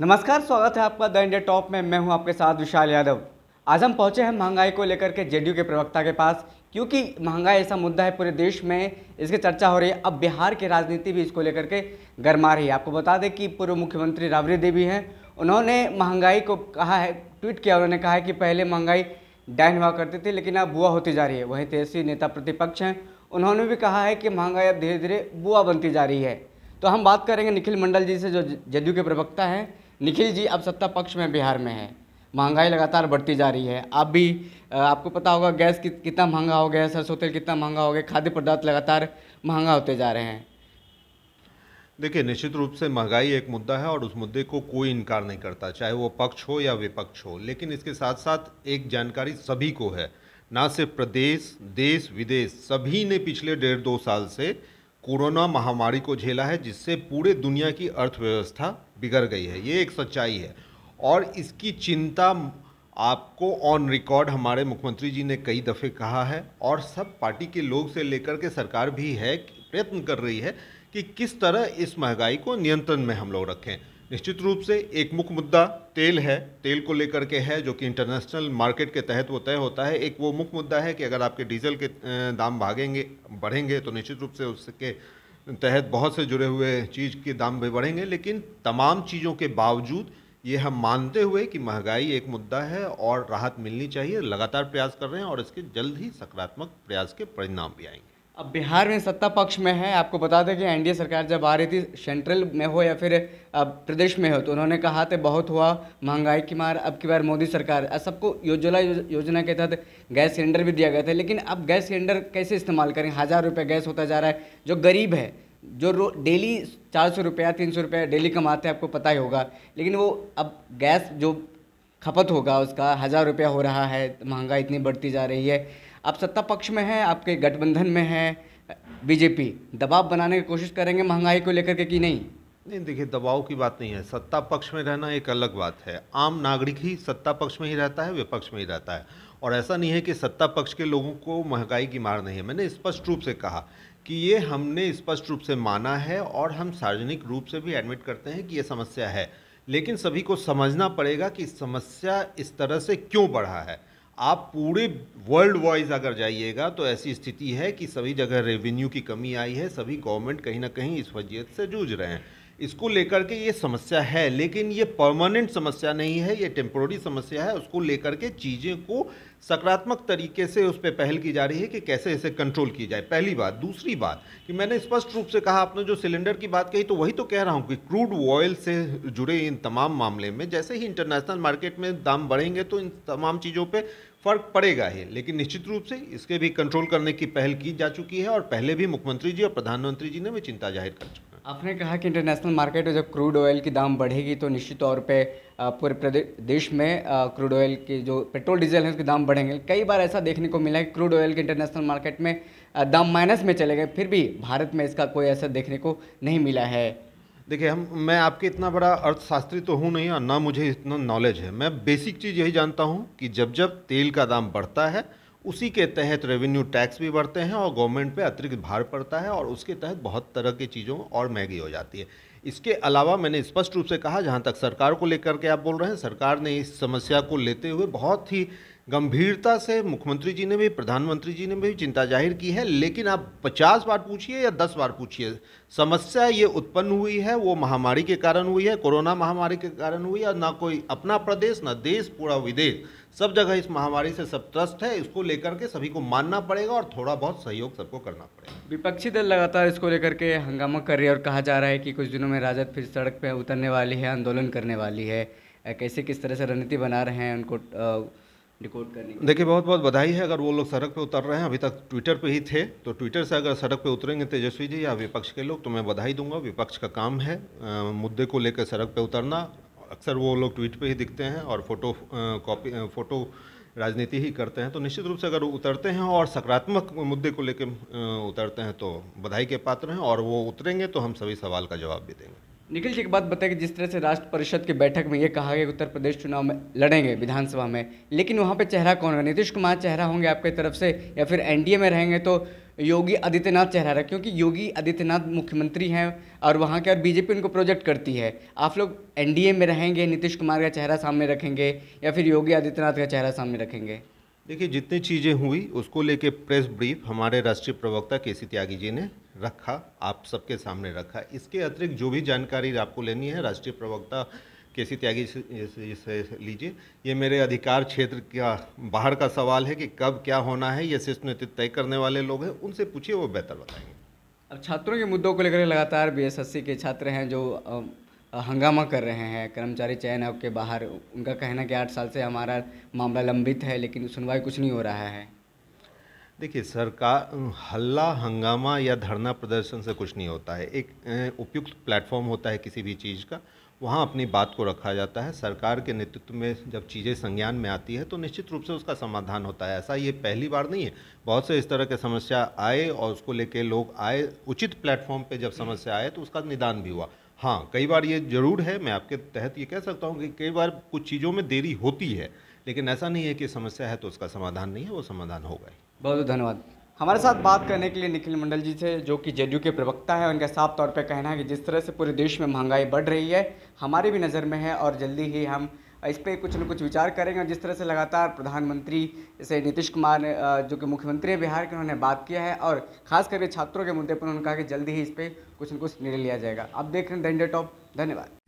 नमस्कार स्वागत है आपका द इंडिया टॉप में मैं हूं आपके साथ विशाल यादव आज हम पहुंचे हैं महंगाई को लेकर के जेडीयू के प्रवक्ता के पास क्योंकि महंगाई ऐसा मुद्दा है पूरे देश में इसकी चर्चा हो रही है अब बिहार की राजनीति भी इसको लेकर के गरमा रही है आपको बता दें कि पूर्व मुख्यमंत्री राबड़ी देवी हैं उन्होंने महंगाई को कहा है ट्वीट किया उन्होंने कहा है कि पहले महंगाई डाइन हुआ करती थी लेकिन अब बुआ होती जा रही है वहीं तेजस्वी नेता प्रतिपक्ष हैं उन्होंने भी कहा है कि महंगाई अब धीरे धीरे बुआ बनती जा रही है तो हम बात करेंगे निखिल मंडल जी से जो जदयू के प्रवक्ता हैं निखिल जी अब सत्ता पक्ष में बिहार में है महंगाई लगातार बढ़ती जा रही है अब भी आपको पता होगा गैस कि, कितना महंगा हो गया सरसों तेल कितना महंगा हो गया खाद्य पदार्थ लगातार महंगा होते जा रहे हैं देखिए निश्चित रूप से महंगाई एक मुद्दा है और उस मुद्दे को कोई इनकार नहीं करता चाहे वो पक्ष हो या विपक्ष हो लेकिन इसके साथ साथ एक जानकारी सभी को है ना सिर्फ प्रदेश देश विदेश सभी ने पिछले डेढ़ दो साल से कोरोना महामारी को झेला है जिससे पूरे दुनिया की अर्थव्यवस्था बिगड़ गई है ये एक सच्चाई है और इसकी चिंता आपको ऑन रिकॉर्ड हमारे मुख्यमंत्री जी ने कई दफ़े कहा है और सब पार्टी के लोग से लेकर के सरकार भी है प्रयत्न कर रही है कि किस तरह इस महंगाई को नियंत्रण में हम लोग रखें निश्चित रूप से एक मुख्य मुद्दा तेल है तेल को लेकर के है जो कि इंटरनेशनल मार्केट के तहत वो तय होता है एक वो मुख्य मुद्दा है कि अगर आपके डीजल के दाम भागेंगे बढ़ेंगे तो निश्चित रूप से उसके तहत बहुत से जुड़े हुए चीज़ के दाम भी बढ़ेंगे लेकिन तमाम चीज़ों के बावजूद ये हम मानते हुए कि महंगाई एक मुद्दा है और राहत मिलनी चाहिए लगातार प्रयास कर रहे हैं और इसके जल्द ही सकारात्मक प्रयास के परिणाम भी आएंगे अब बिहार में सत्ता पक्ष में है आपको बता दें कि एनडीए सरकार जब आ रही थी सेंट्रल में हो या फिर अब प्रदेश में हो तो उन्होंने कहा था बहुत हुआ महंगाई की मार अब की बार मोदी सरकार सबको योजना योजना के तहत गैस सिलेंडर भी दिया गया था लेकिन अब गैस सिलेंडर कैसे इस्तेमाल करें हज़ार रुपये गैस होता जा रहा है जो गरीब है जो रो डेली चार सौ रुपया तीन सौ रुपया डेली कमाते हैं आपको पता ही होगा लेकिन वो अब गैस जो खपत होगा उसका हज़ार रुपया हो रहा है तो महंगाई इतनी बढ़ती जा रही है आप सत्ता पक्ष में हैं आपके गठबंधन में है बीजेपी दबाव बनाने की कोशिश करेंगे महंगाई को लेकर के कि नहीं नहीं देखिए दबाव की बात नहीं है सत्ता पक्ष में रहना एक अलग बात है आम नागरिक ही सत्ता पक्ष में ही रहता है विपक्ष में ही रहता है और ऐसा नहीं है कि सत्ता पक्ष के लोगों को महंगाई की मार नहीं है मैंने स्पष्ट रूप से कहा कि ये हमने स्पष्ट रूप से माना है और हम सार्वजनिक रूप से भी एडमिट करते हैं कि ये समस्या है लेकिन सभी को समझना पड़ेगा कि समस्या इस तरह से क्यों बढ़ा है आप पूरे वर्ल्ड वाइज अगर जाइएगा तो ऐसी स्थिति है कि सभी जगह रेवेन्यू की कमी आई है सभी गवर्नमेंट कहीं ना कहीं इस वजह से जूझ रहे हैं इसको लेकर के ये समस्या है लेकिन ये परमानेंट समस्या नहीं है ये टेम्प्रोरी समस्या है उसको लेकर के चीज़ें को सकारात्मक तरीके से उस पर पहल की जा रही है कि कैसे इसे कंट्रोल की जाए पहली बात दूसरी बात कि मैंने स्पष्ट रूप से कहा आपने जो सिलेंडर की बात कही तो वही तो कह रहा हूँ कि क्रूड ऑयल से जुड़े इन तमाम मामले में जैसे ही इंटरनेशनल मार्केट में दाम बढ़ेंगे तो इन तमाम चीज़ों पर फर्क पड़ेगा ही लेकिन निश्चित रूप से इसके भी कंट्रोल करने की पहल की जा चुकी है और पहले भी मुख्यमंत्री जी और प्रधानमंत्री जी ने भी चिंता जाहिर कर चुका आपने कहा कि इंटरनेशनल मार्केट में जब क्रूड ऑयल की दाम बढ़ेगी तो निश्चित तौर पे पूरे प्रदेश में क्रूड ऑयल के जो पेट्रोल डीजल है उसके दाम बढ़ेंगे कई बार ऐसा देखने को मिला है कि क्रूड ऑयल के इंटरनेशनल मार्केट में दाम माइनस में चले गए फिर भी भारत में इसका कोई असर देखने को नहीं मिला है देखिए हम मैं आपके इतना बड़ा अर्थशास्त्री तो हूँ नहीं और ना मुझे इतना नॉलेज है मैं बेसिक चीज़ यही जानता हूँ कि जब जब तेल का दाम बढ़ता है उसी के तहत रेवेन्यू टैक्स भी बढ़ते हैं और गवर्नमेंट पे अतिरिक्त भार पड़ता है और उसके तहत बहुत तरह की चीज़ों और महंगी हो जाती है इसके अलावा मैंने स्पष्ट रूप से कहा जहाँ तक सरकार को लेकर के आप बोल रहे हैं सरकार ने इस समस्या को लेते हुए बहुत ही गंभीरता से मुख्यमंत्री जी ने भी प्रधानमंत्री जी ने भी चिंता जाहिर की है लेकिन आप पचास बार पूछिए या दस बार पूछिए समस्या ये उत्पन्न हुई है वो महामारी के कारण हुई है कोरोना महामारी के कारण हुई है ना कोई अपना प्रदेश ना देश पूरा विदेश सब जगह इस महामारी से सब त्रस्त है इसको लेकर के सभी को मानना पड़ेगा और थोड़ा बहुत सहयोग सबको करना पड़ेगा विपक्षी दल लगातार इसको लेकर के हंगामा कर रही है और कहा जा रहा है कि कुछ दिनों में राजद फिर सड़क पर उतरने वाली है आंदोलन करने वाली है कैसे किस तरह से रणनीति बना रहे हैं उनको डिकोड करने के देखिए बहुत बहुत बधाई है अगर वो लोग सड़क पे उतर रहे हैं अभी तक ट्विटर पे ही थे तो ट्विटर से अगर सड़क पे उतरेंगे तेजस्वी जी या विपक्ष के लोग तो मैं बधाई दूंगा विपक्ष का काम है आ, मुद्दे को लेकर सड़क पे उतरना अक्सर वो लोग ट्वीट पे ही दिखते हैं और फोटो कॉपी फोटो राजनीति ही करते हैं तो निश्चित रूप से अगर उतरते हैं और सकारात्मक मुद्दे को लेकर उतरते हैं तो बधाई के पात्र हैं और वो उतरेंगे तो हम सभी सवाल का जवाब भी देंगे निखिल जी एक बात बताएं कि जिस तरह से राष्ट्र परिषद की बैठक में ये कहा गया उत्तर प्रदेश चुनाव में लड़ेंगे विधानसभा में लेकिन वहाँ पे चेहरा कौन होगा नीतीश कुमार चेहरा होंगे आपके तरफ से या फिर एनडीए में रहेंगे तो योगी आदित्यनाथ चेहरा रहा क्योंकि योगी आदित्यनाथ मुख्यमंत्री हैं और वहाँ के और बीजेपी उनको प्रोजेक्ट करती है आप लोग एन में रहेंगे नीतीश कुमार का चेहरा सामने रखेंगे या फिर योगी आदित्यनाथ का चेहरा सामने रखेंगे देखिए जितनी चीज़ें हुई उसको लेके प्रेस ब्रीफ हमारे राष्ट्रीय प्रवक्ता के सी त्यागी जी ने रखा आप सबके सामने रखा इसके अतिरिक्त जो भी जानकारी आपको लेनी है राष्ट्रीय प्रवक्ता के सी त्यागी से लीजिए ये मेरे अधिकार क्षेत्र का बाहर का सवाल है कि कब क्या होना है ये शीर्ष नेतृत्व तय करने वाले लोग हैं उनसे पूछिए वो बेहतर बताएंगे अब छात्रों के मुद्दों को लेकर लगातार बी के छात्र हैं जो हंगामा कर रहे हैं कर्मचारी चयन आयोग के बाहर उनका कहना कि आठ साल से हमारा मामला लंबित है लेकिन सुनवाई कुछ नहीं हो रहा है देखिए सरकार हल्ला हंगामा या धरना प्रदर्शन से कुछ नहीं होता है एक उपयुक्त प्लेटफॉर्म होता है किसी भी चीज़ का वहाँ अपनी बात को रखा जाता है सरकार के नेतृत्व में जब चीज़ें संज्ञान में आती है तो निश्चित रूप से उसका समाधान होता है ऐसा ये पहली बार नहीं है बहुत से इस तरह के समस्या आए और उसको लेके लोग आए उचित प्लेटफॉर्म पे जब समस्या आए तो उसका निदान भी हुआ हाँ कई बार ये जरूर है मैं आपके तहत ये कह सकता हूँ कि कई बार कुछ चीज़ों में देरी होती है लेकिन ऐसा नहीं है कि समस्या है तो उसका समाधान नहीं है वो समाधान होगा ही बहुत बहुत धन्यवाद हमारे साथ बात करने के लिए निखिल मंडल जी से जो कि जेडीयू के प्रवक्ता है उनका साफ तौर पर कहना है कि जिस तरह से पूरे देश में महंगाई बढ़ रही है हमारी भी नज़र में है और जल्दी ही हम इस पर कुछ न कुछ विचार करेंगे और जिस तरह से लगातार प्रधानमंत्री से नीतीश कुमार जो कि मुख्यमंत्री हैं बिहार के उन्होंने बात किया है और खास करके छात्रों के मुद्दे पर उन्होंने कहा कि जल्दी ही इस पर कुछ न कुछ निर्णय लिया जाएगा आप देख रहे हैं डेंडे टॉप धन्यवाद